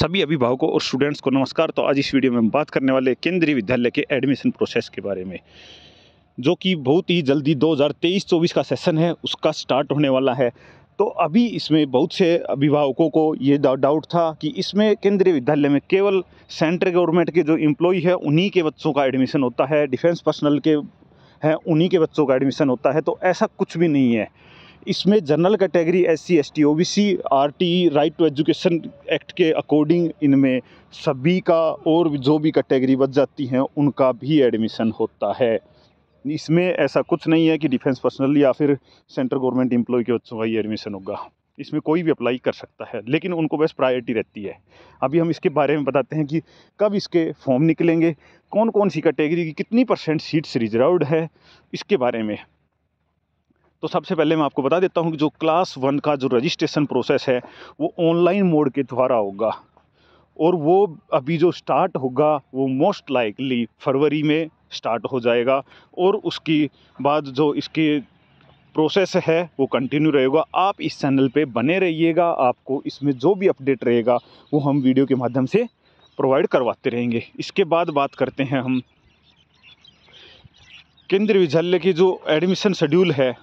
सभी अभिभावकों और स्टूडेंट्स को नमस्कार तो आज इस वीडियो में हम बात करने वाले केंद्रीय विद्यालय के एडमिशन प्रोसेस के बारे में जो कि बहुत ही जल्दी 2023-24 का सेशन है उसका स्टार्ट होने वाला है तो अभी इसमें बहुत से अभिभावकों को ये डाउट था कि इसमें केंद्रीय विद्यालय में केवल सेंट्रल गवर्नमेंट के जो इम्प्लॉई है उन्हीं के बच्चों का एडमिशन होता है डिफेंस पर्सनल के हैं उन्हीं के बच्चों का एडमिशन होता है तो ऐसा कुछ भी नहीं है इसमें general category S C S T O B C R T right to education act के अकॉर्डिंग इनमें सभी का और जो भी कैटेगरी बच जाती हैं उनका भी एडमिशन होता है इसमें ऐसा कुछ नहीं है कि डिफेंस पर्सनल या फिर सेंट्रल गवर्नमेंट एम्प्लॉय के बच्चों का ही एडमिशन होगा इसमें कोई भी अप्लाई कर सकता है लेकिन उनको बस प्रायोरिटी रहती है अभी हम इसके बारे में बताते हैं कि कब इसके फॉर्म निकलेंगे कौन कौन सी कैटेगरी की कितनी परसेंट सीट्स रिजर्व्ड है इसके बारे में तो सबसे पहले मैं आपको बता देता हूँ कि जो क्लास वन का जो रजिस्ट्रेशन प्रोसेस है वो ऑनलाइन मोड के द्वारा होगा और वो अभी जो स्टार्ट होगा वो मोस्ट लाइकली फरवरी में स्टार्ट हो जाएगा और उसकी बाद जो इसके प्रोसेस है वो कंटिन्यू रहेगा आप इस चैनल पे बने रहिएगा आपको इसमें जो भी अपडेट रहेगा वो हम वीडियो के माध्यम से प्रोवाइड करवाते रहेंगे इसके बाद बात करते हैं हम केंद्रीय विद्यालय की जो एडमिशन शेड्यूल है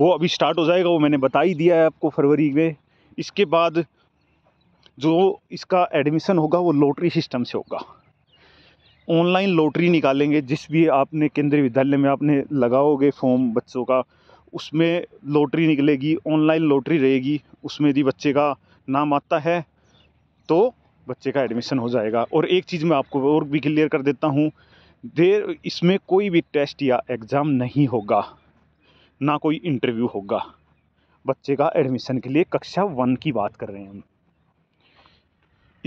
वो अभी स्टार्ट हो जाएगा वो मैंने बता ही दिया है आपको फरवरी में इसके बाद जो इसका एडमिशन होगा वो लॉटरी सिस्टम से होगा ऑनलाइन लॉटरी निकालेंगे जिस भी आपने केंद्रीय विद्यालय में आपने लगाओगे फॉर्म बच्चों का उसमें लॉटरी निकलेगी ऑनलाइन लॉटरी रहेगी उसमें यदि बच्चे का नाम आता है तो बच्चे का एडमिशन हो जाएगा और एक चीज़ मैं आपको और भी क्लियर कर देता हूँ देर इसमें कोई भी टेस्ट या एग्ज़ाम नहीं होगा ना कोई इंटरव्यू होगा बच्चे का एडमिशन के लिए कक्षा वन की बात कर रहे हैं हम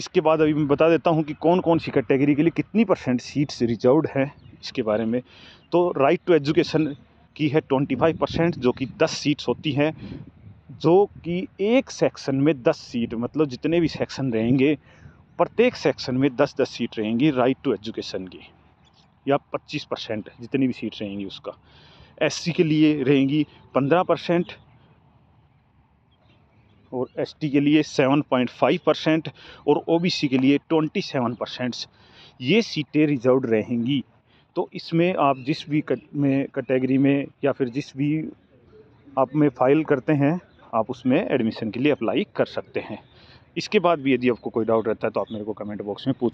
इसके बाद अभी मैं बता देता हूँ कि कौन कौन सी कैटेगरी के लिए कितनी परसेंट सीट्स रिजर्व हैं इसके बारे में तो राइट टू एजुकेशन की है ट्वेंटी फाइव परसेंट जो कि दस सीट्स होती हैं जो कि एक सेक्शन में दस सीट मतलब जितने भी सेक्शन रहेंगे प्रत्येक सेक्शन में दस दस सीट रहेंगी राइट टू एजुकेशन की या पच्चीस परसेंट जितनी भी सीट रहेंगी उसका एससी के लिए रहेंगी पंद्रह परसेंट और एसटी के लिए सेवन पॉइंट फाइव परसेंट और ओबीसी के लिए ट्वेंटी सेवन परसेंट ये सीटें रिजर्व रहेंगी तो इसमें आप जिस भी कट में कैटेगरी में या फिर जिस भी आप में फ़ाइल करते हैं आप उसमें एडमिशन के लिए अप्लाई कर सकते हैं इसके बाद भी यदि आपको कोई डाउट रहता है तो आप मेरे को कमेंट बॉक्स में पूछ